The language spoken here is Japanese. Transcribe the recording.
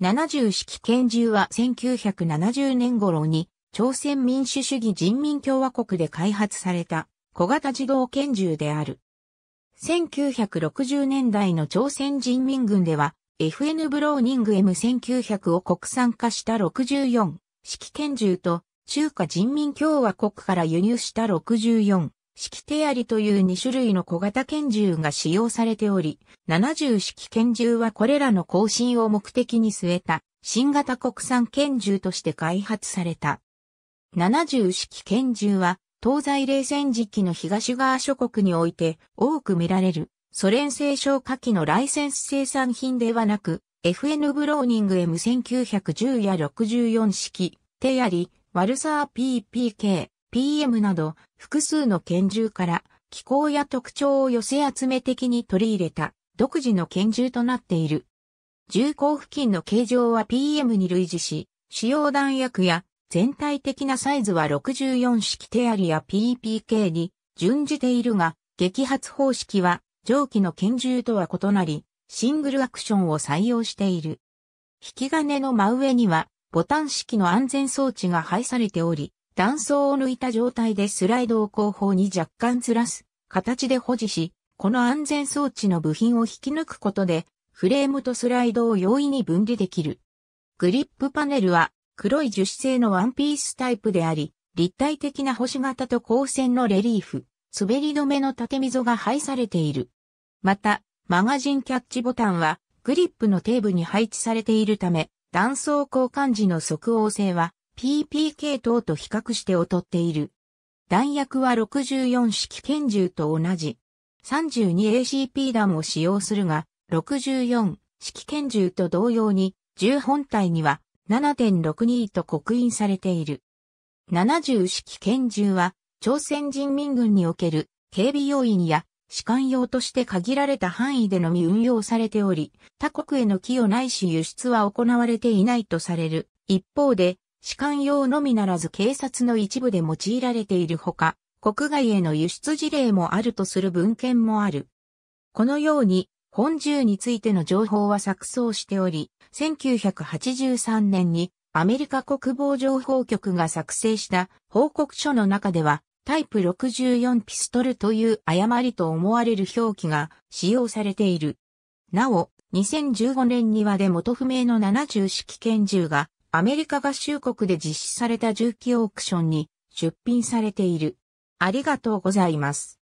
70式拳銃は1970年頃に朝鮮民主主義人民共和国で開発された小型自動拳銃である。1960年代の朝鮮人民軍では FN ブローニング M1900 を国産化した64式拳銃と中華人民共和国から輸入した64式手槍という2種類の小型拳銃が使用されており、70式拳銃はこれらの更新を目的に据えた新型国産拳銃として開発された。70式拳銃は東西冷戦時期の東側諸国において多く見られるソ連製消火器のライセンス生産品ではなく FN ブローニング M1910 や64式手槍ワルサー PPK PM など複数の拳銃から気候や特徴を寄せ集め的に取り入れた独自の拳銃となっている。銃口付近の形状は PM に類似し、使用弾薬や全体的なサイズは64式手ありや PPK に準じているが、撃発方式は上記の拳銃とは異なり、シングルアクションを採用している。引き金の真上にはボタン式の安全装置が配されており、断層を抜いた状態でスライドを後方に若干ずらす形で保持し、この安全装置の部品を引き抜くことで、フレームとスライドを容易に分離できる。グリップパネルは黒い樹脂製のワンピースタイプであり、立体的な星型と光線のレリーフ、滑り止めの縦溝が配されている。また、マガジンキャッチボタンはグリップの底部に配置されているため、断層交換時の即応性は PPK 等と比較して劣っている。弾薬は64式拳銃と同じ 32ACP 弾を使用するが、64式拳銃と同様に、銃本体には7.62と刻印されている。70式拳銃は、朝鮮人民軍における警備要員や士官用として限られた範囲でのみ運用されており、他国への寄与ないし輸出は行われていないとされる。一方で、士官用のみならず警察の一部で用いられているほか、国外への輸出事例もあるとする文献もある。このように、本銃についての情報は錯綜しており、1983年にアメリカ国防情報局が作成した報告書の中では、タイプ64ピストルという誤りと思われる表記が使用されている。なお、2015年にはで元不明の70式拳銃がアメリカ合衆国で実施された重機オークションに出品されている。ありがとうございます。